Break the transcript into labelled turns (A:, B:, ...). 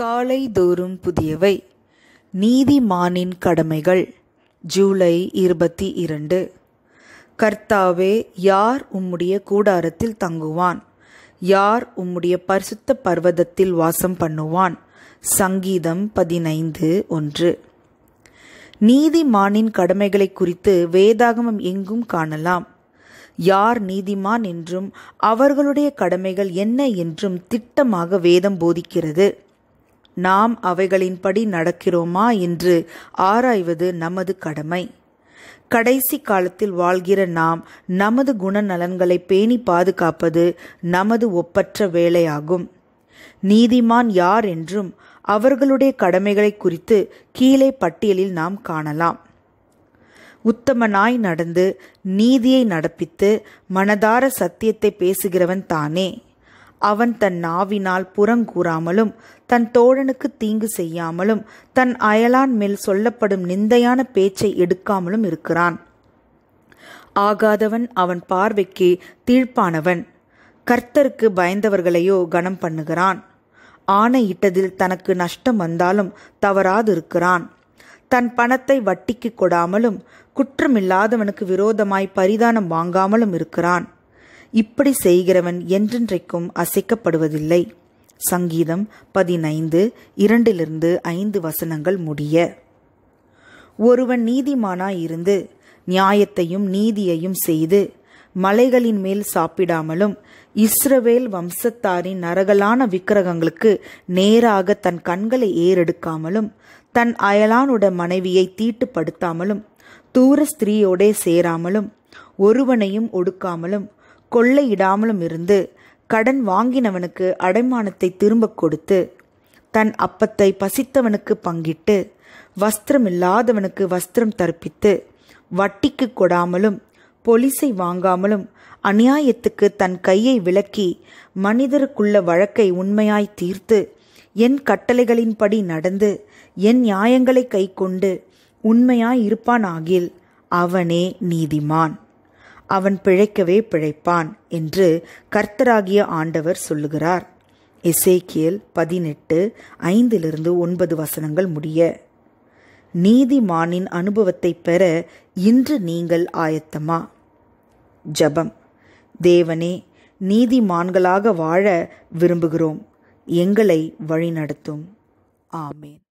A: காலை தோறும் புதியவை நீதிமானின் கடமைகள் ஜூலை இருபத்தி இரண்டு கர்த்தாவே யார் உம்முடைய கூடாரத்தில் தங்குவான் யார் உம்முடைய பரிசுத்த பர்வதத்தில் வாசம் பண்ணுவான் சங்கீதம் பதினைந்து ஒன்று நீதிமானின் கடமைகளை குறித்து வேதாகமம் எங்கும் காணலாம் யார் நீதிமான் என்றும் அவர்களுடைய கடமைகள் என்ன என்றும் திட்டமாக வேதம் போதிக்கிறது நாம் அவைகளின்படி நடக்கிறோமா என்று ஆராய்வது நமது கடமை கடைசி காலத்தில் வாழ்கிற நாம் நமது குணநலன்களை பேணி பாதுகாப்பது நமது ஒப்பற்ற வேலையாகும் நீதிமான் யார் என்றும் அவர்களுடைய கடமைகளை குறித்து கீழே பட்டியலில் நாம் காணலாம் உத்தமனாய் நடந்து நீதியை நடப்பித்து மனதார சத்தியத்தை பேசுகிறவன் தானே அவன் தன் நாவினால் புறங்கூறாமலும் தன் தோழனுக்கு தீங்கு செய்யாமலும் தன் அயலான் மேல் சொல்லப்படும் நிந்தையான பேச்சை எடுக்காமலும் இருக்கிறான் ஆகாதவன் அவன் பார்வைக்கு தீழ்ப்பானவன் கர்த்தருக்கு பயந்தவர்களையோ கனம் பண்ணுகிறான் ஆணையிட்டதில் தனக்கு நஷ்டம் வந்தாலும் தவறாது இருக்கிறான் தன் பணத்தை வட்டிக்கு கொடாமலும் குற்றமில்லாதவனுக்கு விரோதமாய் பரிதானம் வாங்காமலும் இருக்கிறான் இப்படி செய்கிறவன் என்றென்றைக்கும் அசைக்கப்படுவதில்லை சங்கீதம் பதினைந்து இரண்டிலிருந்து ஐந்து வசனங்கள் முடிய ஒருவன் நீதிமானாயிருந்து நியாயத்தையும் நீதியையும் செய்து மலைகளின் மேல் சாப்பிடாமலும் இஸ்ரவேல் வம்சத்தாரின் நரகலான விக்கிரகங்களுக்கு நேராக தன் கண்களை ஏறெடுக்காமலும் தன் அயலானுட மனைவியை தீட்டுப்படுத்தாமலும் தூர ஸ்திரீயோடே சேராமலும் ஒருவனையும் ஒடுக்காமலும் கொள்ளையிடாமலும் இருந்து கடன் வாங்கினவனுக்கு அடைமானத்தை திரும்பக் கொடுத்து தன் அப்பத்தை பசித்தவனுக்கு பங்கிட்டு வஸ்திரம் இல்லாதவனுக்கு வஸ்திரம் தற்பித்து வட்டிக்கு கொடாமலும் பொலிசை வாங்காமலும் அநியாயத்துக்கு தன் கையை விலக்கி மனிதருக்குள்ள வழக்கை உண்மையாய் தீர்த்து என் கட்டளைகளின்படி நடந்து என் நியாயங்களை கைக்கொண்டு உண்மையாய் இருப்பான் ஆகில் அவனே நீதிமான் அவன் பிழைக்கவே பிழைப்பான் என்று கர்த்தராகிய ஆண்டவர் சொல்லுகிறார் எசேக்கியல் பதினெட்டு ஐந்திலிருந்து ஒன்பது வசனங்கள் முடிய நீதிமானின் அனுபவத்தை பெற இன்று நீங்கள் ஆயத்தமா ஜபம் தேவனே நீதிமான்களாக வாழ விரும்புகிறோம் எங்களை வழிநடத்தும் ஆமேன்